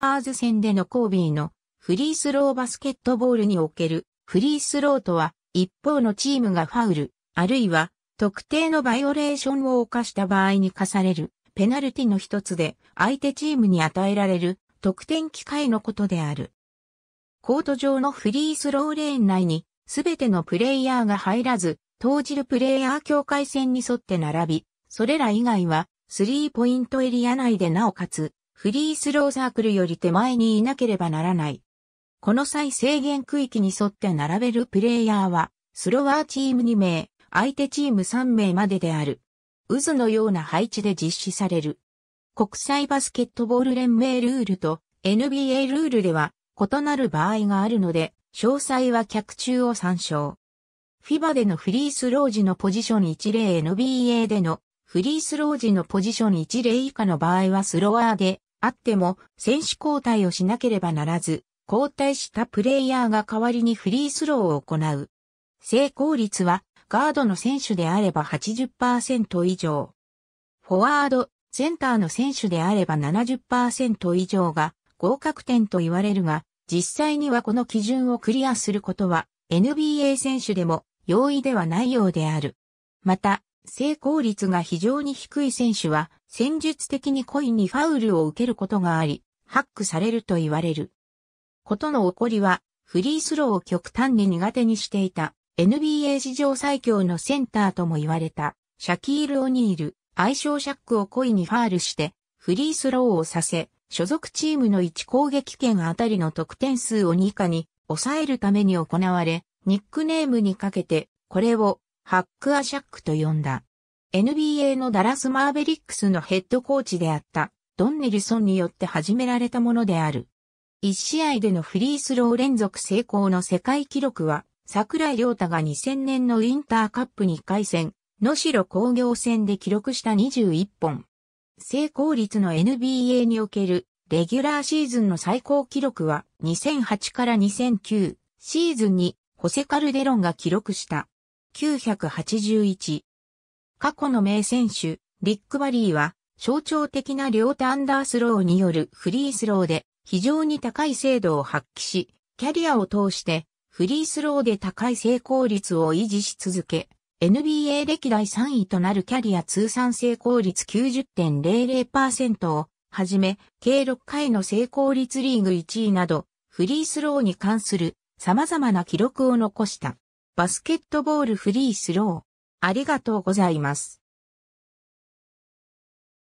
アーズ戦でのコービーのフリースローバスケットボールにおけるフリースローとは一方のチームがファウル、あるいは特定のバイオレーションを犯した場合に課されるペナルティの一つで相手チームに与えられる得点機会のことである。コート上のフリースローレーン内にすべてのプレイヤーが入らず、投じるプレイヤー境界線に沿って並び、それら以外はスリーポイントエリア内でなおかつフリースローサークルより手前にいなければならない。この際制限区域に沿って並べるプレイヤーは、スロワーチーム2名、相手チーム3名までである。渦のような配置で実施される。国際バスケットボール連盟ルールと NBA ルールでは異なる場合があるので、詳細は客中を参照。FIBA でのフリースロー時のポジション1例 n b a でのフリースロー時のポジション1例以下の場合はスロワーであっても選手交代をしなければならず、交代したプレイヤーが代わりにフリースローを行う。成功率はガードの選手であれば80%以上。フォワード、センターの選手であれば70%以上が合格点と言われるが、実際にはこの基準をクリアすることは NBA 選手でも容易ではないようである。また、成功率が非常に低い選手は、戦術的に故意にファウルを受けることがあり、ハックされると言われる。ことの起こりは、フリースローを極端に苦手にしていた、NBA 史上最強のセンターとも言われた、シャキール・オニール、愛称シャックを故意にファールして、フリースローをさせ、所属チームの1攻撃権あたりの得点数を2以下に抑えるために行われ、ニックネームにかけて、これをハックアシャックと呼んだ。NBA のダラスマーベリックスのヘッドコーチであったドンネルソンによって始められたものである。一試合でのフリースロー連続成功の世界記録は、桜井亮太が2000年のウィンターカップ2回戦、野城工業戦で記録した21本。成功率の NBA におけるレギュラーシーズンの最高記録は2008から2009シーズンにホセカルデロンが記録した。981。過去の名選手、リック・バリーは、象徴的な両手アンダースローによるフリースローで非常に高い精度を発揮し、キャリアを通してフリースローで高い成功率を維持し続け、NBA 歴代3位となるキャリア通算成功率90.00%をはじめ、計6回の成功率リーグ1位など、フリースローに関する様々な記録を残した。バスケットボールフリースロー。ありがとうございます。